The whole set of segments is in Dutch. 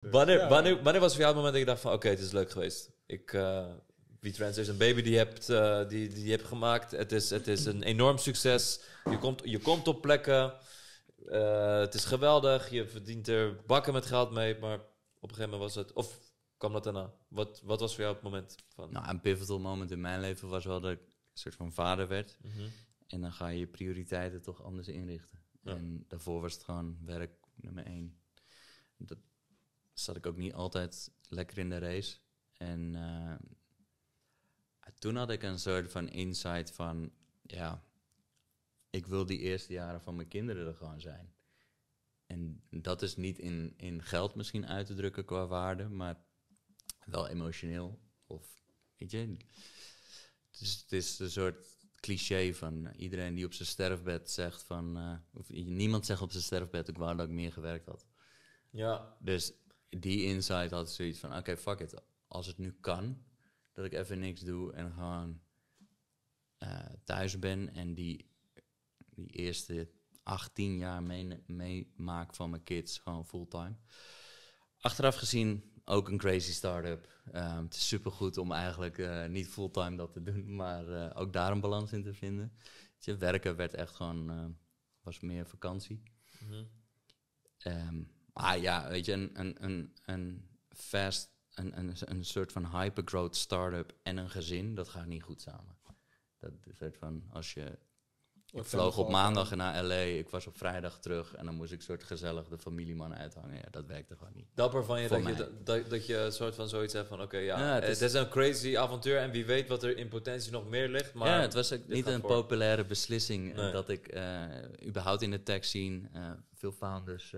Dus, wanneer, was voor jou het moment dat je dacht van... Oké, het is leuk geweest. Ik... wie eh, trans is een baby die je hebt, eh, die, die hebt gemaakt. Het is, het is een enorm succes. Je komt, je komt op plekken. Eh, het is geweldig. Je verdient er bakken met geld mee. Maar op een gegeven moment was het. Of kwam dat daarna? Wat, wat was voor jou het moment? Van? Nou, een pivotal moment in mijn leven was wel dat ik een soort van vader werd. Mhm. En dan ga je je prioriteiten toch anders inrichten. En daarvoor was het gewoon werk nummer één dat ik ook niet altijd lekker in de race. En eh, toen had ik een soort van insight van, ja, ik wil die eerste jaren van mijn kinderen er gewoon zijn. En dat is niet in, in geld misschien uit te drukken qua waarde, maar wel emotioneel. Of, weet je, het is, dus het is een soort cliché van iedereen die op zijn sterfbed zegt van... Eh, of niemand zegt op zijn sterfbed, ik wou dat ik meer gewerkt had. Ja. Dus die insight had zoiets van: oké, fuck it. Als het nu kan, dat ik even niks doe en gewoon eh, thuis ben en die, die eerste 18 jaar meemaak van mijn kids gewoon fulltime. Achteraf gezien ook een crazy start-up. Ehm, het is supergoed om eigenlijk eh, niet fulltime dat te doen, maar eh, ook daar een balans in te vinden. Je, werken werd echt gewoon, was meer vakantie. Mm Ah ja, weet je, een, een, een, een fast, een, een, een soort van hypergrowth start-up en een gezin, dat gaat niet goed samen. Dat is soort van, als je... Ik vloog op maandag naar LA, ik was op vrijdag terug en dan moest ik soort gezellig de familieman uithangen. Ja, dat werkte gewoon niet. Dapper van je, dat je, dat, je soort van zoiets hebt van, oké, ja, het, eh, is, een crazy avontuur en wie weet wat er in potentie nog meer ligt. Maar ja, het was ook niet een populaire beslissing eh, dat ik eh, überhaupt in de tech zien veel founders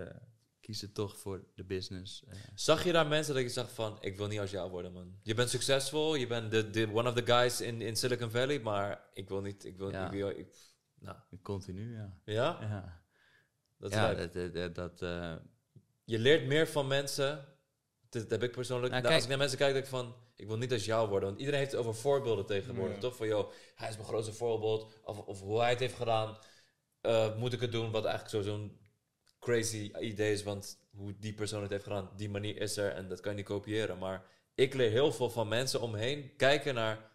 kiezen toch voor de business. Eh. Zag je daar mensen dat je zag van, ik wil niet als jou worden, man. Je bent succesvol, je bent de, one of the guys in, in Silicon Valley, maar ik wil niet, ik wil niet, ik, je. ik nou. Continu, ja. Ja? Ja. Dat, ja, dat, dat, dat eh. Je leert meer van mensen, dat heb ik persoonlijk, nou, als ik naar mensen kijk, denk ik van, ik wil niet als jou worden. Want iedereen heeft het over voorbeelden tegenwoordig, toch? Van, joh, hij is mijn grootste voorbeeld, of, of hoe hij het heeft gedaan. Eh, moet ik het doen? Wat eigenlijk zo'n crazy idee is, want hoe die persoon het heeft gedaan, die manier is er en dat kan je niet kopiëren. Maar ik leer heel veel van mensen omheen kijken naar,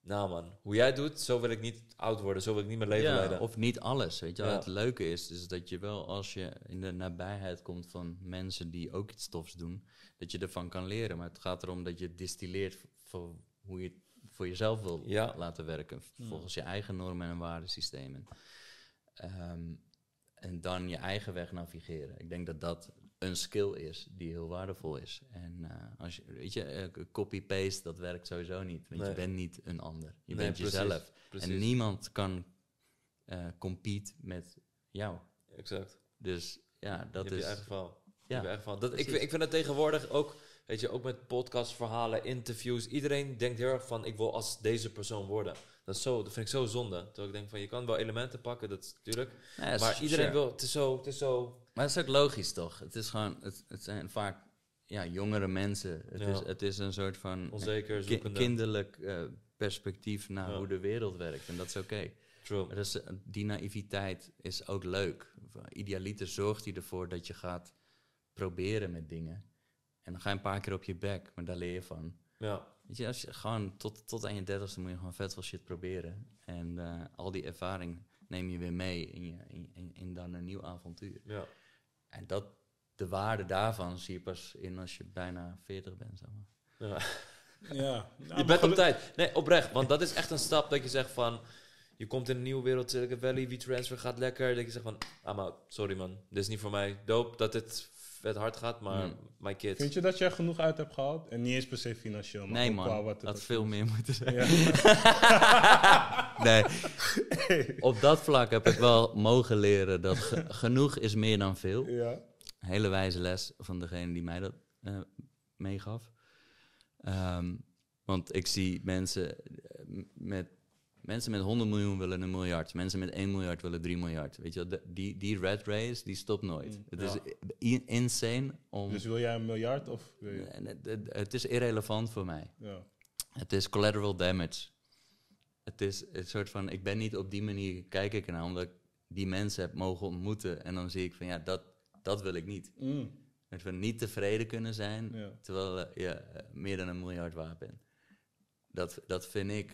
nou man, hoe jij doet, zo wil ik niet oud worden, zo wil ik niet mijn leven leiden. Of niet alles, weet je Het leuke is, is dat je wel als je in de nabijheid komt van mensen die ook iets tofs doen, dat je ervan kan leren. Maar het gaat erom dat je distilleert voor hoe je het voor jezelf wil laten werken, volgens je eigen normen en waardesystemen. Ehm, en dan je eigen weg navigeren. Ik denk dat dat een skill is die heel waardevol is. En eh, als je, weet je, eh, copy-paste, dat werkt sowieso niet. Want je bent niet een ander. Je bent jezelf. Precies. En niemand kan uh, compete met jou. Exact. Dus ja, dat je is... In ieder geval. Ja. Je geval. Dat, ik, ik vind het tegenwoordig ook... Weet je, ook met podcastverhalen, interviews. Iedereen denkt heel erg van, ik wil als deze persoon worden. Dat, is zo, dat vind ik zo zonde. Dat ik denk van je kan wel elementen pakken, dat is natuurlijk. maar iedereen wil, het is, zo, het is zo. Maar dat is ook logisch toch? Het is gewoon, het, het zijn vaak ja, jongere mensen. Het, is, het is een soort van eh, Onzeker, kinderlijk eh, perspectief naar hoe de wereld werkt. En dat is oké. Okay. True. Eh, die naïviteit is ook leuk. Idealiter zorgt die ervoor dat je gaat proberen met dingen. En dan ga je een paar keer op je bek, maar daar leer je van. Ja je, als je gewoon tot, tot aan je dertigste moet je gewoon vet veel shit proberen. En eh, al die ervaring neem je weer mee in, je, in, in, dan een nieuw avontuur. Ja. En dat, de waarde daarvan zie je pas in als je bijna 40 bent, zeg maar. Ja. ja. Nou, je bent op tijd. Nee, oprecht. Want dat is echt een stap dat je zegt van... Je komt in een nieuwe wereld, Silicon Valley, wie transfer gaat lekker. Dat je zegt van, ah, maar sorry man, dit is niet voor mij. Doop dat dit vet hard gaat, maar mm. kids. Vind je dat je genoeg uit hebt gehaald? En niet eens per se financieel, maar nee, man, qua wat het had veel meer moeten zijn. nee. Op dat vlak heb ik wel mogen leren dat genoeg is meer dan veel. Ja. Hele wijze les van degene die mij dat eh, meegaf. Ehm, want ik zie mensen eh, met Mensen met 100 miljoen willen een miljard. Mensen met 1 miljard willen 3 miljard. Weet je, wel? die, die red race, die stopt nooit. Mm, het is insane om... Dus wil jij een miljard of... het, het, is irrelevant voor mij. Ja. Het is collateral damage. Het is een soort van... Ik ben niet op die manier... Kijk ik ernaar omdat ik die mensen heb mogen ontmoeten. En dan zie ik van, ja, dat, dat wil ik niet. Dat mm. we niet tevreden kunnen zijn... terwijl eh, je eh, meer dan een miljard waard bent. Dat, dat vind ik